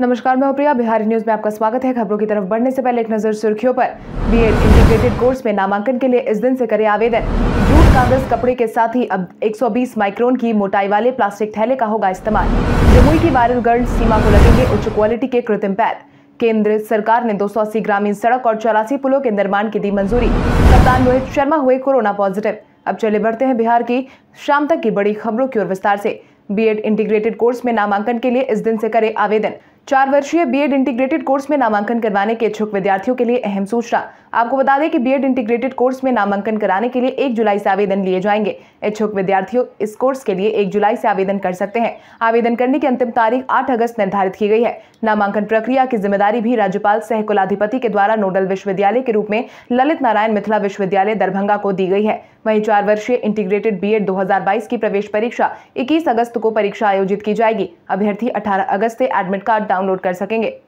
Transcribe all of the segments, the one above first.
नमस्कार मैं प्रिया बिहारी न्यूज में आपका स्वागत है खबरों की तरफ बढ़ने से पहले एक नजर सुर्खियों पर बीएड इंटीग्रेटेड कोर्स में नामांकन के लिए इस दिन से करें आवेदन जूट कागज कपड़े के साथ ही अब 120 माइक्रोन की मोटाई वाले प्लास्टिक थैले का होगा इस्तेमाल जमुई की वायरलगढ़ सीमा को लगेंगे उच्च क्वालिटी के कृत्रिम पैद केंद्र सरकार ने दो ग्रामीण सड़क और चौरासी पुलों के निर्माण की दी मंजूरी कप्तान रोहित शर्मा हुए कोरोना पॉजिटिव अब चले बढ़ते हैं बिहार की शाम तक की बड़ी खबरों की ओर विस्तार से बीएड इंटीग्रेटेड कोर्स में नामांकन के लिए इस दिन से करें आवेदन चार वर्षीय बीएड इंटीग्रेटेड कोर्स में नामांकन करवाने के इच्छुक विद्यार्थियों के लिए अहम सूचना आपको बता दें कि बीएड इंटीग्रेटेड कोर्स में नामांकन कराने के लिए एक जुलाई से आवेदन लिए जाएंगे इच्छुक विद्यार्थियों इस कोर्स के लिए एक जुलाई से आवेदन कर सकते हैं आवेदन करने की अंतिम तारीख आठ अगस्त निर्धारित की गई है नामांकन प्रक्रिया की जिम्मेदारी भी राज्यपाल सह कुलाधिपति के द्वारा नोडल विश्वविद्यालय के रूप में ललित नारायण मिथिला विश्वविद्यालय दरभंगा को दी गई है वहीं चार वर्षीय इंटीग्रेटेड बीएड 2022 की प्रवेश परीक्षा 21 अगस्त को परीक्षा आयोजित की जाएगी अभ्यर्थी 18 अगस्त से एडमिट कार्ड डाउनलोड कर सकेंगे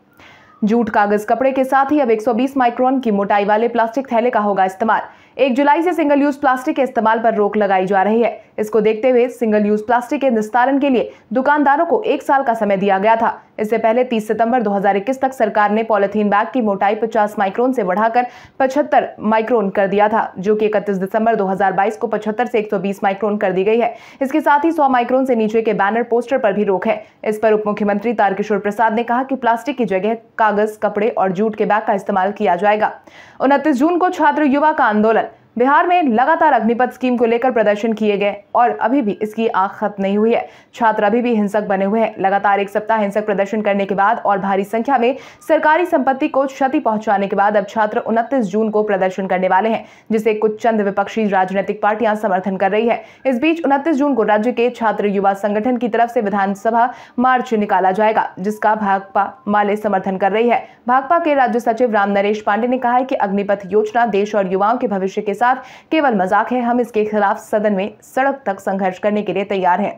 जूट कागज कपड़े के साथ ही अब 120 माइक्रोन की मोटाई वाले प्लास्टिक थैले का होगा इस्तेमाल एक जुलाई से सिंगल यूज प्लास्टिक के इस्तेमाल पर रोक लगाई जा रही है इसको देखते हुए सिंगल यूज प्लास्टिक के निस्तारण के लिए दुकानदारों को एक साल का समय दिया गया था इससे पहले 30 सितंबर 2021 तक सरकार ने पॉलिथीन बैग की मोटाई 50 माइक्रोन से बढ़ाकर 75 माइक्रोन कर दिया था जो कि 31 दिसंबर 2022 को 75 से 120 माइक्रोन कर दी गई है इसके साथ ही 100 माइक्रोन से नीचे के बैनर पोस्टर पर भी रोक है इस पर उप मुख्यमंत्री तारकिशोर प्रसाद ने कहा कि प्लास्टिक की जगह कागज कपड़े और जूट के बैग का इस्तेमाल किया जाएगा उनतीस जून को छात्र युवा का आंदोलन बिहार में लगातार अग्निपथ स्कीम को लेकर प्रदर्शन किए गए और अभी भी इसकी आंख खत्म नहीं हुई है छात्र अभी भी हिंसक बने हुए हैं लगातार एक सप्ताह हिंसक प्रदर्शन करने के बाद और भारी संख्या में सरकारी संपत्ति को क्षति पहुंचाने के बाद अब छात्र उनतीस जून को प्रदर्शन करने वाले हैं जिसे कुछ चंद विपक्षी राजनीतिक पार्टियां समर्थन कर रही है इस बीच उनतीस जून को राज्य के छात्र युवा संगठन की तरफ से विधानसभा मार्च निकाला जाएगा जिसका भाकपा माले समर्थन कर रही है भाकपा के राज्य सचिव राम नरेश पांडे ने कहा है कि अग्निपथ योजना देश और युवाओं के भविष्य के साथ साथ केवल मजाक है हम इसके खिलाफ सदन में सड़क तक संघर्ष करने के लिए तैयार हैं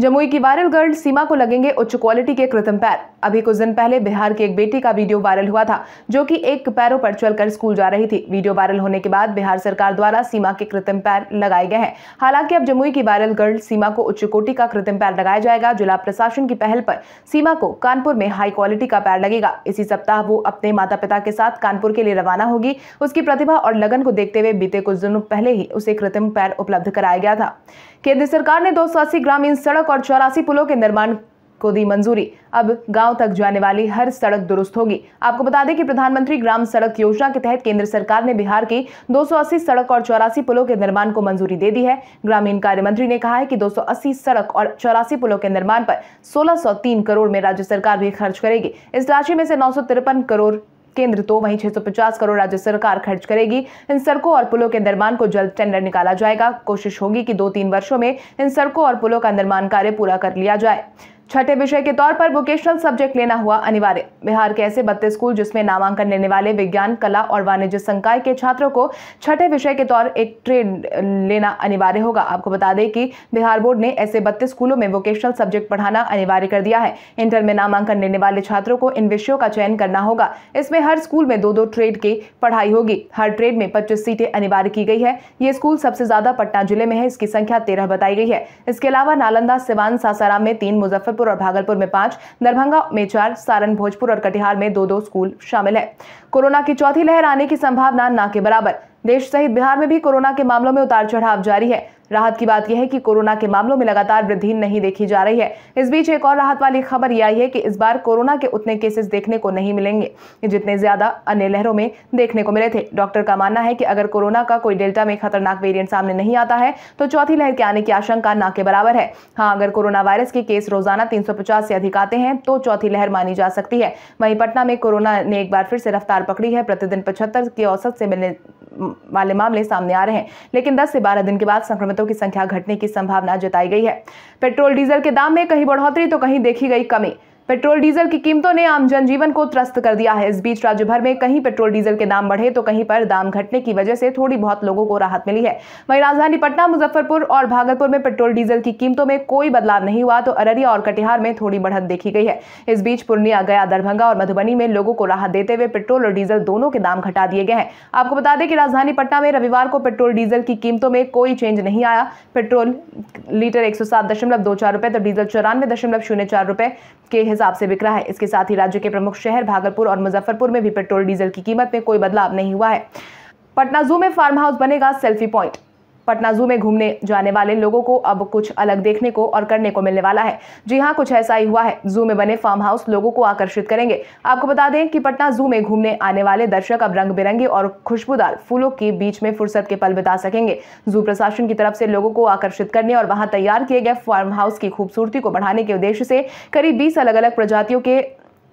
जमुई की वायरल गर्ल सीमा को लगेंगे उच्च क्वालिटी के कृत्रिम पैर अभी कुछ दिन पहले बिहार की एक बेटी का वीडियो वायरल हुआ था जो कि एक पैरों पर चलकर स्कूल जा रही थी वीडियो वायरल होने के बाद बिहार सरकार द्वारा सीमा के कृत्रिम पैर लगाए गए हैं हालांकि अब जमुई की वायरल गर्ल सीमा को उच्च कोटि का कृत्रिम पैर लगाया जाएगा जिला प्रशासन की पहल पर सीमा को कानपुर में हाई क्वालिटी का पैर लगेगा इसी सप्ताह वो अपने माता पिता के साथ कानपुर के लिए रवाना होगी उसकी प्रतिभा और लगन को देखते हुए बीते कुछ दिनों पहले ही उसे कृत्रिम पैर उपलब्ध कराया गया था केंद्र सरकार ने दो ग्रामीण सड़क सड़क और चौरासी पुलों के निर्माण को दी मंजूरी अब गांव तक जाने वाली हर सड़क दुरुस्त होगी आपको बता दें कि प्रधानमंत्री ग्राम सड़क योजना के तहत केंद्र सरकार ने बिहार की 280 सड़क और चौरासी पुलों के निर्माण को मंजूरी दे दी है ग्रामीण कार्य मंत्री ने कहा है कि 280 सड़क और चौरासी पुलों के निर्माण पर 1603 करोड़ में राज्य सरकार भी खर्च करेगी इस राशि में से नौ करोड़ केंद्र तो वहीं 650 करोड़ राज्य सरकार खर्च करेगी इन सड़कों और पुलों के निर्माण को जल्द टेंडर निकाला जाएगा कोशिश होगी कि दो तीन वर्षों में इन सड़कों और पुलों का निर्माण कार्य पूरा कर लिया जाए छठे विषय के तौर पर वोकेशनल सब्जेक्ट लेना हुआ अनिवार्य बिहार के ऐसे बत्तीस स्कूल जिसमें नामांकन लेने वाले विज्ञान कला और वाणिज्य संकाय के छात्रों को छठे विषय के तौर एक ट्रेड लेना अनिवार्य होगा आपको बता दें कि बिहार बोर्ड ने ऐसे बत्तीस स्कूलों में वोकेशनल सब्जेक्ट पढ़ाना अनिवार्य कर दिया है इंटर में नामांकन लेने वाले छात्रों को इन विषयों का चयन करना होगा इसमें हर स्कूल में दो दो ट्रेड की पढ़ाई होगी हर ट्रेड में पच्चीस सीटें अनिवार्य की गई है ये स्कूल सबसे ज्यादा पटना जिले में है इसकी संख्या तेरह बताई गई है इसके अलावा नालंदा सिवान सासाराम में तीन मुजफ्फर छतरपुर और भागलपुर में पांच दरभंगा में चार सारण भोजपुर और कटिहार में दो दो स्कूल शामिल है कोरोना की चौथी लहर आने की संभावना ना के बराबर देश सहित बिहार में भी कोरोना के मामलों में उतार चढ़ाव जारी है राहत की बात यह है कि कोरोना के मामलों में लगातार वृद्धि नहीं देखी जा रही है इस बीच एक और राहत वाली खबर यह आई है कि इस बार कोरोना के उतने केसेस देखने को नहीं मिलेंगे जितने ज्यादा अन्य लहरों में देखने को मिले थे डॉक्टर का मानना है कि अगर कोरोना का कोई डेल्टा में खतरनाक वेरिएंट सामने नहीं आता है तो चौथी लहर के आने की आशंका ना के बराबर है हाँ अगर कोरोना वायरस के केस रोजाना तीन से अधिक आते हैं तो चौथी लहर मानी जा सकती है वहीं पटना में कोरोना ने एक बार फिर से रफ्तार पकड़ी है प्रतिदिन पचहत्तर की औसत से मिलने वाले मामले सामने आ रहे हैं लेकिन दस से बारह दिन के बाद संक्रमित कीमतों की संख्या घटने की संभावना जताई गई है पेट्रोल डीजल के दाम में कहीं बढ़ोतरी तो कहीं देखी गई कमी पेट्रोल डीजल की कीमतों ने आम जनजीवन को त्रस्त कर दिया है इस बीच राज्य भर में कहीं पेट्रोल डीजल के दाम बढ़े तो कहीं पर दाम घटने की वजह से थोड़ी बहुत लोगों को राहत मिली है वहीं राजधानी पटना मुजफ्फरपुर और भागलपुर में पेट्रोल डीजल की कीमतों में कोई बदलाव नहीं हुआ तो अररिया और कटिहार में थोड़ी बढ़त देखी गई है इस बीच पूर्णिया गया दरभंगा और मधुबनी में लोगों को राहत देते हुए पेट्रोल और डीजल दोनों के दाम घटा दिए गए हैं आपको बता दें कि राजधानी पटना में रविवार को पेट्रोल डीजल की कीमतों में कोई चेंज नहीं आया पेट्रोल लीटर एक सौ तो डीजल चौरानवे दशमलव शून्य चार के हिसाब से बिक रहा है इसके साथ ही राज्य के प्रमुख शहर भागलपुर और मुजफ्फरपुर में भी पेट्रोल डीजल की कीमत में कोई बदलाव नहीं हुआ है पटना जू में फार्म हाउस बनेगा सेल्फी पॉइंट पटना जू में घूमने जाने वाले लोगों को अब कुछ अलग देखने को और करने को मिलने वाला है जी हाँ कुछ ऐसा ही हुआ है जू में बने फार्म हाउस लोगों को आकर्षित करेंगे आपको बता दें कि पटना जू में घूमने आने वाले दर्शक अब रंग बिरंगे और खुशबूदार फूलों के बीच में फुर्सत के पल बिता सकेंगे जू प्रशासन की तरफ से लोगों को आकर्षित करने और वहां तैयार किए गए फार्म हाउस की खूबसूरती को बढ़ाने के उद्देश्य से करीब बीस अलग अलग प्रजातियों के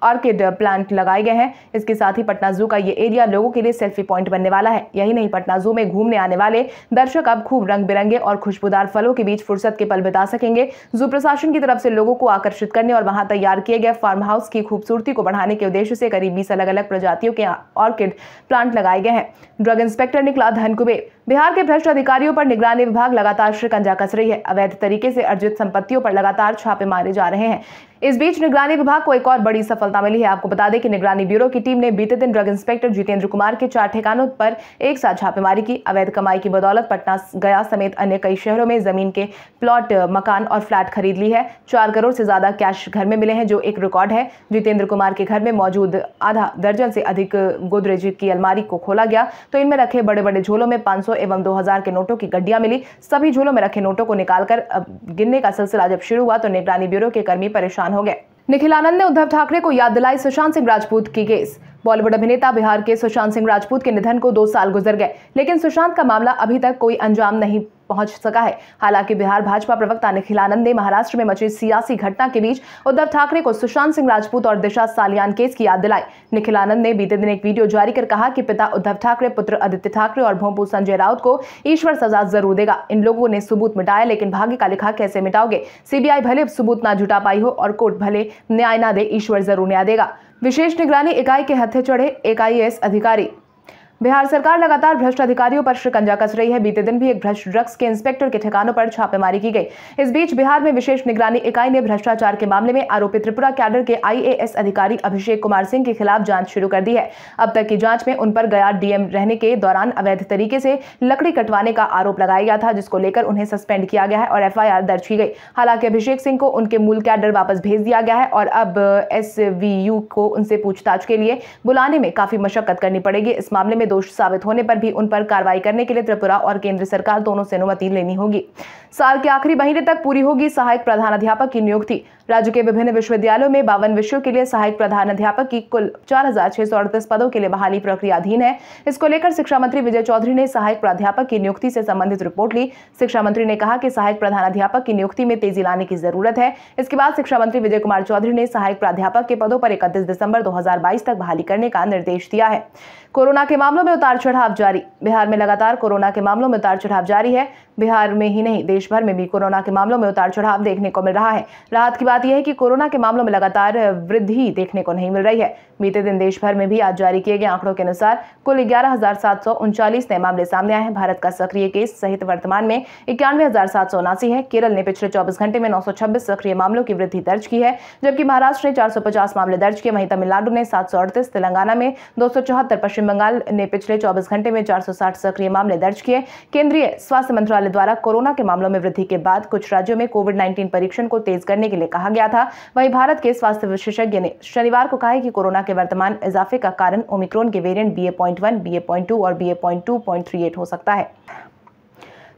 ऑर्किड प्लांट लगाए गए हैं इसके साथ ही पटना जू का ये एरिया लोगों के लिए सेल्फी पॉइंट बनने वाला है यही नहीं पटना जू में घूमने आने वाले दर्शक अब खूब रंग बिरंगे और खुशबूदार फलों के बीच फुर्सत के पल बिता सकेंगे जू प्रशासन की तरफ से लोगों को आकर्षित करने और वहां तैयार किए गए फार्म हाउस की खूबसूरती को बढ़ाने के उद्देश्य से करीब बीस अलग अलग प्रजातियों के ऑर्किड प्लांट लगाए गए हैं ड्रग इंस्पेक्टर निकला धन कुबेर बिहार के भ्रष्ट अधिकारियों पर निगरानी विभाग लगातार शिकंजा कस रही है अवैध तरीके से अर्जित संपत्तियों पर लगातार छापे मारे जा रहे हैं इस बीच निगरानी विभाग को एक और बड़ी सफलता मिली है आपको बता दें कि निगरानी ब्यूरो की टीम ने बीते दिन ड्रग इंस्पेक्टर जितेंद्र कुमार के चार ठिकानों पर एक साथ छापेमारी की अवैध कमाई की बदौलत पटना गया समेत अन्य कई शहरों में जमीन के प्लॉट मकान और फ्लैट खरीद ली है चार करोड़ से ज्यादा कैश घर में मिले हैं जो एक रिकॉर्ड है जितेंद्र कुमार के घर में मौजूद आधा दर्जन से अधिक गोदरेज की अलमारी को खोला गया तो इनमें रखे बड़े बड़े झोलों में पांच एवं 2000 के नोटों की गड्डिया मिली सभी झूलों में रखे नोटों को निकालकर गिनने का सिलसिला जब शुरू हुआ तो निगरानी ब्यूरो के कर्मी परेशान हो गए निखिल आनंद ने उद्धव ठाकरे को याद दिलाई सुशांत सिंह राजपूत की केस बॉलीवुड अभिनेता बिहार के सुशांत सिंह राजपूत के निधन को दो साल गुजर गए लेकिन सुशांत का मामला अभी तक कोई अंजाम नहीं पहुंच सका है हालांकि बिहार भाजपा प्रवक्ता निखिल आनंद ने महाराष्ट्र में मची सियासी घटना के बीच उद्धव ठाकरे को सुशांत सिंह राजपूत और दिशा सालियान केस की याद दिलाई निखिल आनंद ने बीते दिन एक वीडियो जारी कर कहा कि पिता उद्धव ठाकरे पुत्र आदित्य ठाकरे और भोपू संजय राउत को ईश्वर सजा जरूर देगा इन लोगों ने सबूत मिटाया लेकिन भाग्य का लिखा कैसे मिटाओगे सीबीआई भले सबूत ना जुटा पाई हो और कोर्ट भले न्याय ना दे ईश्वर जरूर न्याय देगा विशेष निगरानी इकाई के हथे चढ़े एक अधिकारी बिहार सरकार लगातार भ्रष्ट अधिकारियों पर शिकंजा कस रही है बीते दिन भी एक भ्रष्ट ड्रग्स के इंस्पेक्टर के ठिकानों पर छापेमारी की गई इस बीच बिहार में विशेष निगरानी इकाई ने भ्रष्टाचार के मामले में आरोपी त्रिपुरा कैडर के आईएएस अधिकारी अभिषेक कुमार सिंह के खिलाफ जांच शुरू कर दी है अब तक की जांच में उन पर गया डीएम रहने के दौरान अवैध तरीके से लकड़ी कटवाने का आरोप लगाया गया था जिसको लेकर उन्हें सस्पेंड किया गया है और एफ दर्ज की गई हालांकि अभिषेक सिंह को उनके मूल कैडर वापस भेज दिया गया है और अब एस को उनसे पूछताछ के लिए बुलाने में काफी मशक्कत करनी पड़ेगी इस मामले में दोष साबित होने पर भी उन पर कार्रवाई करने के लिए त्रिपुरा और केंद्र सरकार दोनों से अनुमति लेनी होगी साल के आखिरी महीने तक पूरी होगी सहायक अध्यापक की नियुक्ति राज्य के विभिन्न विश्वविद्यालयों में बावन विषयों के लिए सहायक अध्यापक की कुल चार पदों के लिए बहाली प्रक्रियाधीन है इसको लेकर शिक्षा मंत्री विजय चौधरी ने सहायक प्राध्यापक की नियुक्ति से संबंधित रिपोर्ट ली शिक्षा मंत्री ने कहा कि सहायक प्रधान अध्यापक की नियुक्ति में तेजी लाने की जरूरत है इसके बाद शिक्षा मंत्री विजय कुमार चौधरी ने सहायक प्राध्यापक के पदों पर इकतीस दिसंबर दो तक बहाली करने का निर्देश दिया है कोरोना के मामलों मामलों में उतार चढ़ाव जारी बिहार में लगातार कोरोना के मामलों में उतार चढ़ाव जारी है बिहार में ही नहीं देश भर में भी कोरोना के मामलों में उतार चढ़ाव देखने को मिल रहा है राहत की बात यह है कि कोरोना के मामलों में लगातार वृद्धि देखने को नहीं मिल रही है बीते दिन देश भर में भी आज जारी किए गए आंकड़ों के अनुसार कुल ग्यारह नए मामले सामने आए हैं भारत का सक्रिय केस सहित वर्तमान में इक्यानवे है केरल ने पिछले चौबीस घंटे में नौ सक्रिय मामलों की वृद्धि दर्ज की है जबकि महाराष्ट्र ने चार मामले दर्ज किए वहीं तमिलनाडु ने सात तेलंगाना में दो पश्चिम बंगाल ने ने पिछले 24 घंटे में 460 सक्रिय मामले दर्ज किए केंद्रीय स्वास्थ्य मंत्रालय द्वारा कोरोना के मामलों में वृद्धि के बाद कुछ राज्यों में कोविड 19 परीक्षण को तेज करने के लिए कहा गया था वहीं भारत के स्वास्थ्य विशेषज्ञ ने शनिवार को कहा कि कोरोना के वर्तमान इजाफे का कारण ओमिक्रोन के वेरियंट बी ए पॉइंट और बी ए हो सकता है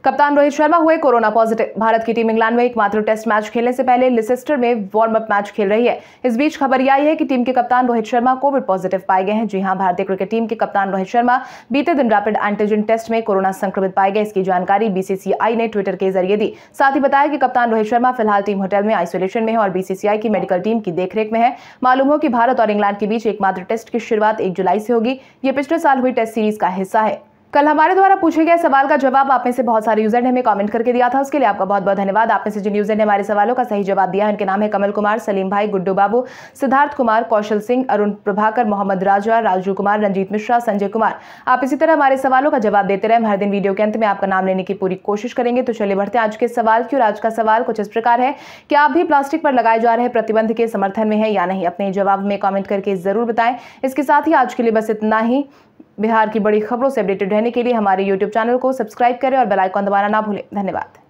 कप्तान रोहित शर्मा हुए कोरोना पॉजिटिव भारत की टीम इंग्लैंड में एकमात्र टेस्ट मैच खेलने से पहले लिसेस्टर में वार्म अप मैच खेल रही है इस बीच खबर यह आई है कि टीम के कप्तान रोहित शर्मा कोविड पॉजिटिव पाए गए हैं जी हां भारतीय क्रिकेट टीम के कप्तान रोहित शर्मा बीते दिन रैपिड एंटीजन टेस्ट में कोरोना संक्रमित पाए गए इसकी जानकारी बीसीसीआई ने ट्विटर के जरिए दी साथ ही बताया कि कप्तान रोहित शर्मा फिलहाल टीम होटल में आइसोलेशन में है और बीसीसीआई की मेडिकल टीम की देखरेख में है मालूम हो कि भारत और इंग्लैंड के बीच एकमात्र टेस्ट की शुरुआत एक जुलाई से होगी ये पिछले साल हुई टेस्ट सीरीज का हिस्सा है कल हमारे द्वारा पूछे गए सवाल का जवाब आप में से बहुत सारे यूजर ने हमें कमेंट करके दिया था उसके लिए आपका बहुत बहुत धन्यवाद आप में से जिन यूजर ने हमारे सवालों का सही जवाब दिया है उनके नाम है कमल कुमार सलीम भाई गुड्डू बाबू सिद्धार्थ कुमार कौशल सिंह अरुण प्रभाकर मोहम्मद राजा राजू कुमार रंजीत मिश्रा संजय कुमार आप इसी तरह हमारे सवालों का जवाब देते रहे हम हर दिन वीडियो के अंत में आपका नाम लेने की पूरी कोशिश करेंगे तो चलिए बढ़ते हैं आज के सवाल की और आज का सवाल कुछ इस प्रकार है कि आप भी प्लास्टिक पर लगाए जा रहे प्रतिबंध के समर्थन में है या नहीं अपने जवाब में कॉमेंट करके जरूर बताएं इसके साथ ही आज के लिए बस इतना ही बिहार की बड़ी खबरों से अपडेटेड रहने के लिए हमारे यूट्यूब चैनल को सब्सक्राइब करें और बेलाइकॉन दबाना ना भूलें धन्यवाद